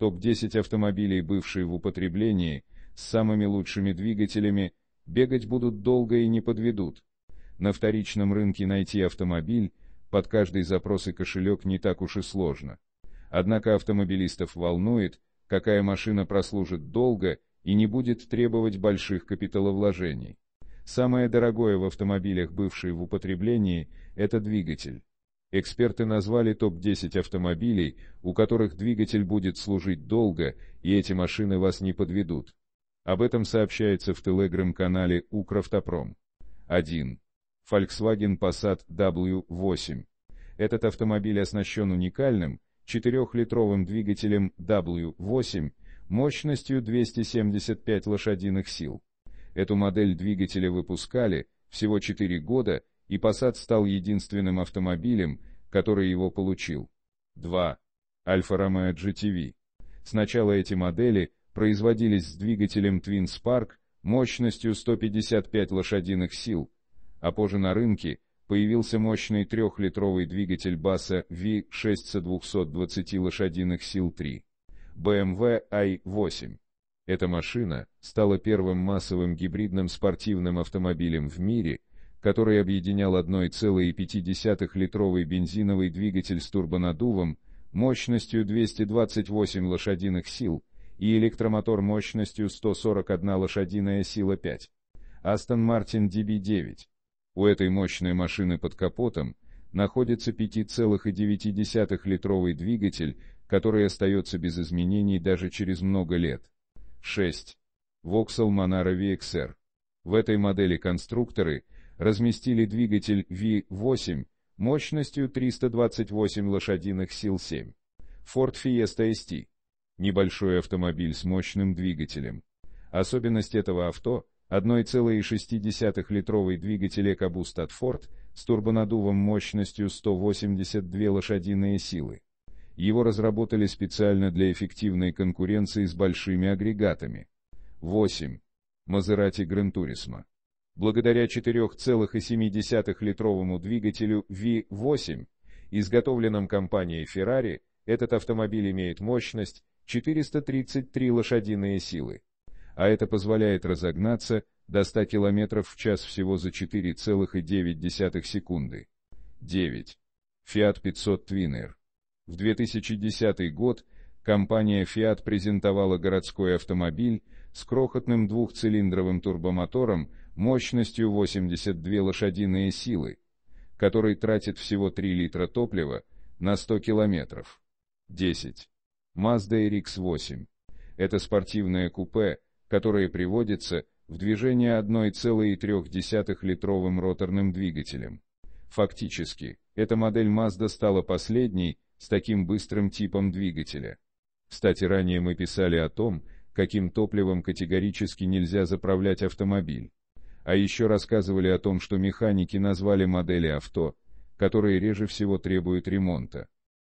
топ-10 автомобилей, бывшие в употреблении, с самыми лучшими двигателями, бегать будут долго и не подведут. На вторичном рынке найти автомобиль под каждый запрос и кошелек не так уж и сложно. Однако автомобилистов волнует, какая машина прослужит долго и не будет требовать больших капиталовложений. Самое дорогое в автомобилях, бывшие в употреблении, это двигатель. Эксперты назвали топ-10 автомобилей, у которых двигатель будет служить долго, и эти машины вас не подведут. Об этом сообщается в телеграм-канале Укравтопром. 1. Volkswagen Passat W8. Этот автомобиль оснащен уникальным, 4-литровым двигателем W8, мощностью 275 лошадиных сил. Эту модель двигателя выпускали всего 4 года и Passat стал единственным автомобилем, который его получил. 2. Alfa-Romeo GTV. Сначала эти модели производились с двигателем Twin Spark мощностью 155 лошадиных сил, а позже на рынке появился мощный трехлитровый двигатель баса V6 с 220 лошадиных сил 3. BMW i8. Эта машина стала первым массовым гибридным спортивным автомобилем в мире – который объединял 1,5-литровый бензиновый двигатель с турбонаддувом мощностью 228 лошадиных сил и электромотор мощностью 141 лошадиная сила 5. Aston Martin DB9. У этой мощной машины под капотом находится 5,9-литровый двигатель, который остается без изменений даже через много лет. 6. Vauxhall Monaro VXR. В этой модели конструкторы – разместили двигатель V8 мощностью 328 лошадиных сил 7. Ford Fiesta ST. Небольшой автомобиль с мощным двигателем. Особенность этого авто – 1,6-литровый двигатель EcoBoost от Ford с турбонадувом мощностью 182 лошадиные силы. Его разработали специально для эффективной конкуренции с большими агрегатами. 8. Мазерати Грантурисма. Благодаря 4,7-литровому двигателю V8, изготовленном компанией Ferrari, этот автомобиль имеет мощность 433 лошадиные силы, а это позволяет разогнаться до 100 км в час всего за 4,9 секунды. 9. Fiat 500 Twinner. В 2010 год компания Fiat презентовала городской автомобиль, с крохотным двухцилиндровым турбомотором мощностью 82 лошадиные силы, который тратит всего 3 литра топлива на 100 километров. 10. Mazda RX-8. Это спортивное купе, которое приводится в движение 1,3-литровым роторным двигателем. Фактически, эта модель Mazda стала последней с таким быстрым типом двигателя. Кстати, ранее мы писали о том, каким топливом категорически нельзя заправлять автомобиль. А еще рассказывали о том, что механики назвали модели авто, которые реже всего требуют ремонта.